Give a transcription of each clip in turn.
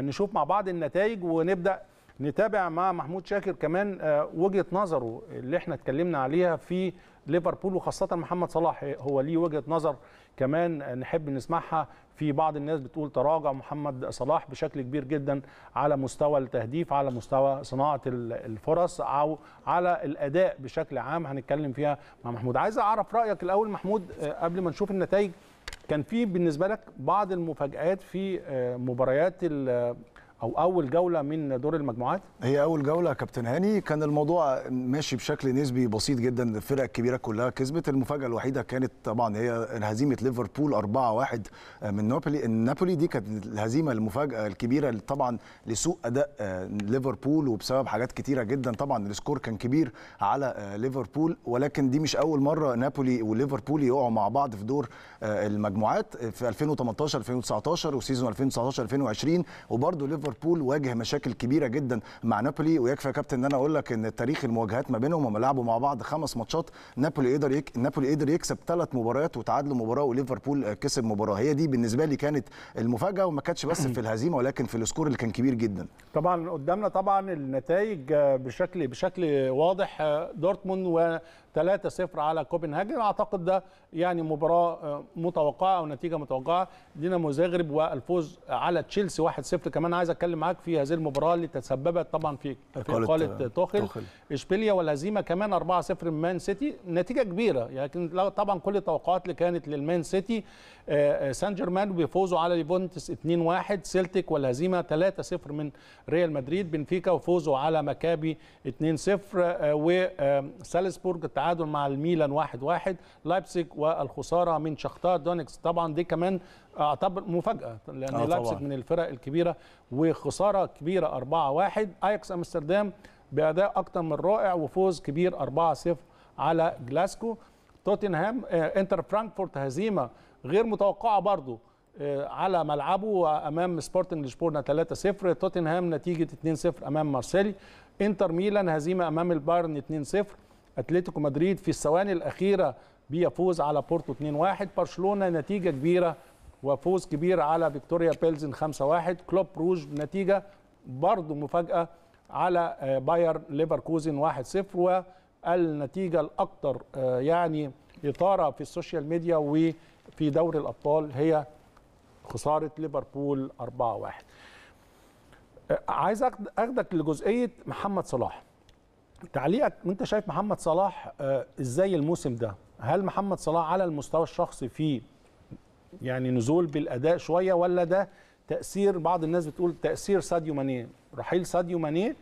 نشوف مع بعض النتائج ونبدا نتابع مع محمود شاكر كمان آه، وجهه نظره اللي احنا اتكلمنا عليها في ليفربول وخاصه محمد صلاح هو ليه وجهه نظر كمان نحب نسمعها في بعض الناس بتقول تراجع محمد صلاح بشكل كبير جدا على مستوى التهديف على مستوى صناعه الفرص او على الاداء بشكل عام هنتكلم فيها مع محمود عايز اعرف رايك الاول محمود آه، قبل ما نشوف النتائج كان في بالنسبه لك بعض المفاجات في آه، مباريات او اول جوله من دور المجموعات هي اول جوله كابتن هاني كان الموضوع ماشي بشكل نسبي بسيط جدا الفرق الكبيره كلها كسبت المفاجاه الوحيده كانت طبعا هي هزيمه ليفربول 4-1 من نابولي نابولي دي كانت الهزيمه المفاجاه الكبيره طبعا لسوء اداء آه، ليفربول وبسبب حاجات كتيره جدا طبعا السكور كان كبير على آه، ليفربول ولكن دي مش اول مره نابولي وليفربول يقعوا مع بعض في دور آه، المجموعات في 2018 2019 وسيزون 2019 2020 وبرده ليفربول ليفربول واجه مشاكل كبيره جدا مع نابولي ويكفي يا كابتن ان انا اقول لك ان تاريخ المواجهات ما بينهم هم لعبوا مع بعض خمس ماتشات نابولي قدر يك... نابولي قدر يكسب ثلاث مباريات وتعادلوا مباراه وليفربول كسب مباراه هي دي بالنسبه لي كانت المفاجاه وما كانتش بس في الهزيمه ولكن في السكور اللي كان كبير جدا طبعا قدامنا طبعا النتائج بشكل بشكل واضح دورتموند و 3-0 على كوبنهاجن اعتقد ده يعني مباراه آه، متوقعه او نتيجه متوقعه دينامو زاغرب والفوز على تشيلسي 1-0 كمان عايز اتكلم معاك في هذه المباراه اللي تسببت طبعا في اقاله آه، توخل اشبيليا والهزيمه كمان 4-0 من مان سيتي نتيجه كبيره لكن يعني طبعا كل التوقعات اللي كانت للمان سيتي آه، سان جيرمان بيفوزوا على ليفونتس 2-1 سيلتيك والهزيمه 3-0 من ريال مدريد بنفيكا وفوزوا على مكابي 2-0 وسالزبورج تعادل التعادل مع الميلان 1-1 واحد واحد. لايبسيج والخساره من شختار دونكس طبعا دي كمان اعتبر آه، مفاجاه لان آه من الفرق الكبيره وخساره كبيره 4-1 اياكس امستردام باداء اكثر من رائع وفوز كبير 4-0 على جلاسكو توتنهام آه، انتر فرانكفورت هزيمه غير متوقعه برضه آه، على ملعبه امام سبورتنج لشبونه 3-0 توتنهام نتيجه 2-0 امام مارسيلي انتر ميلان هزيمه امام البايرن 2-0 اتلتيكو مدريد في الثواني الاخيره بيفوز على بورتو 2-1 برشلونه نتيجه كبيره وفوز كبير على فيكتوريا بيلزن 5-1 كلوب روج نتيجه برضه مفاجاه على آه، باير ليفركوزن 1-0 والنتيجه الاكثر آه، يعني اثاره في السوشيال ميديا وفي دوري الابطال هي خساره ليفربول 4-1 آه، عايز اخدك لجزئيه محمد صلاح تعليقك وانت شايف محمد صلاح آه، ازاي الموسم ده هل محمد صلاح على المستوى الشخصي في يعني نزول بالاداء شويه ولا ده تاثير بعض الناس بتقول تاثير ساديو ماني رحيل ساديو ماني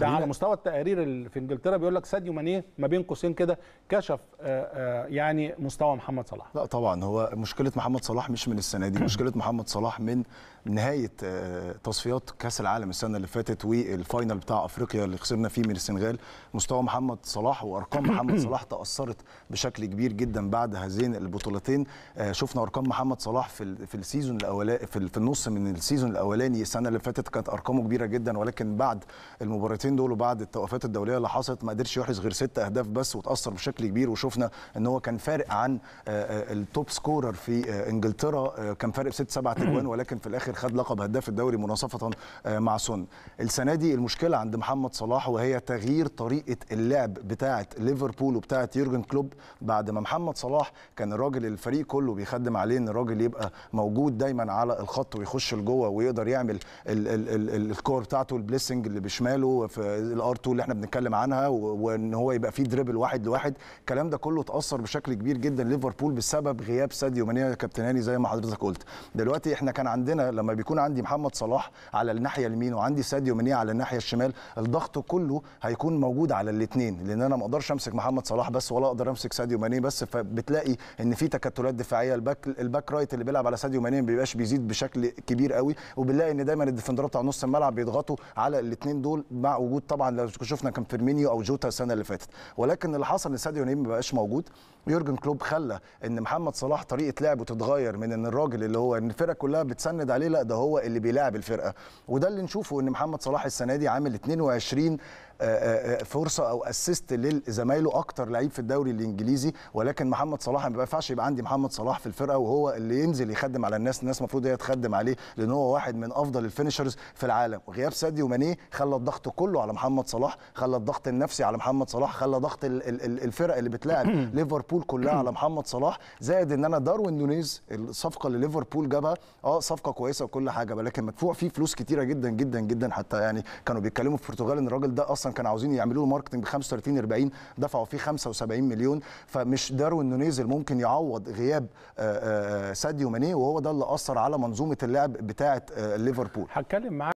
ده على مستوى التقارير في انجلترا بيقول لك ساديو ماني ما بين قوسين كده كشف آه، آه، يعني مستوى محمد صلاح لا طبعا هو مشكله محمد صلاح مش من السنه دي مشكله محمد صلاح من نهايه آه، تصفيات كاس العالم السنه اللي فاتت والفاينل بتاع افريقيا اللي خسرنا فيه من السنغال مستوى محمد صلاح وارقام محمد صلاح تاثرت بشكل كبير جدا بعد هذين البطولتين شفنا ارقام محمد صلاح في في السيزون الاولاني في النص من السيزون الاولاني السنه اللي فاتت كانت ارقامه كبيره جدا ولكن بعد المباراتين الهدفين دول وبعد التوقفات الدوليه اللي حصلت ما قدرش يحرز غير ست اهداف بس وتاثر بشكل كبير وشفنا ان هو كان فارق عن آه، آه، التوب سكورر في آه، انجلترا كان فارق ست سبع تجوان ولكن في الاخر خد لقب هداف الدوري مناصفه مع سون السنه دي المشكله عند محمد صلاح وهي تغيير طريقه اللعب بتاعه ليفربول وبتاعه يورجن كلوب بعد ما محمد صلاح كان الراجل الفريق كله بيخدم عليه ان الراجل يبقى موجود دايما على الخط ويخش لجوه ويقدر يعمل الكور بتاعته البليسنج اللي بشماله في الار 2 اللي احنا بنتكلم عنها وان هو يبقى فيه دريبل واحد لواحد الكلام ده كله اتاثر بشكل كبير جدا ليفربول بسبب غياب ساديو ماني يا كابتن هاني زي ما حضرتك قلت دلوقتي احنا كان عندنا لما بيكون عندي محمد صلاح على الناحيه اليمين وعندي ساديو ماني على الناحيه الشمال الضغط كله هيكون موجود على الاثنين لان انا ما اقدرش امسك محمد صلاح بس ولا اقدر امسك ساديو ماني بس فبتلاقي ان في تكتلات دفاعيه الباك الباك رايت اللي بيلعب على ساديو ماني ما بيبقاش بيزيد بشكل كبير قوي وبنلاقي ان دايما الديفندرات بتاع نص الملعب بيضغطوا على الاثنين دول مع وجود طبعا لو شفنا كان فيرمينيو او جوتا السنه اللي فاتت ولكن اللي حصل ان ساديو ما بقاش موجود يورجن كلوب خلى ان محمد صلاح طريقه لعبه تتغير من ان الراجل اللي هو ان الفرقه كلها بتسند عليه لا ده هو اللي بيلاعب الفرقه وده اللي نشوفه ان محمد صلاح السنه دي عامل 22 آه، آه، آه، فرصه او اسيست لزمايله اكتر لعيب في الدوري الانجليزي ولكن محمد صلاح ما ينفعش يبقى عندي محمد صلاح في الفرقه وهو اللي ينزل يخدم على الناس الناس المفروض هي تخدم عليه لان هو واحد من افضل الفينشرز في العالم غياب ساديو ماني خلى الضغط كله على محمد صلاح خلى الضغط النفسي على محمد صلاح خلى ضغط الفرق اللي بتلاعب ليفربول كلها على محمد صلاح زائد ان انا داروين نونيز الصفقه اللي ليفربول جابها اه صفقه كويسه وكل حاجه ولكن مدفوع فيه فلوس كتيره جدا جدا جدا حتى يعني كانوا بيتكلموا في البرتغال ان الراجل ده اصلا مثلا كانوا عاوزين يعملوا له ماركتنج ب 35 40 دفعوا فيه 75 مليون فمش داروين نونيز اللي ممكن يعوض غياب آه، آه، آه، ساديو ماني وهو ده اللي اثر على منظومه اللعب بتاعه ليفربول هتكلم معاك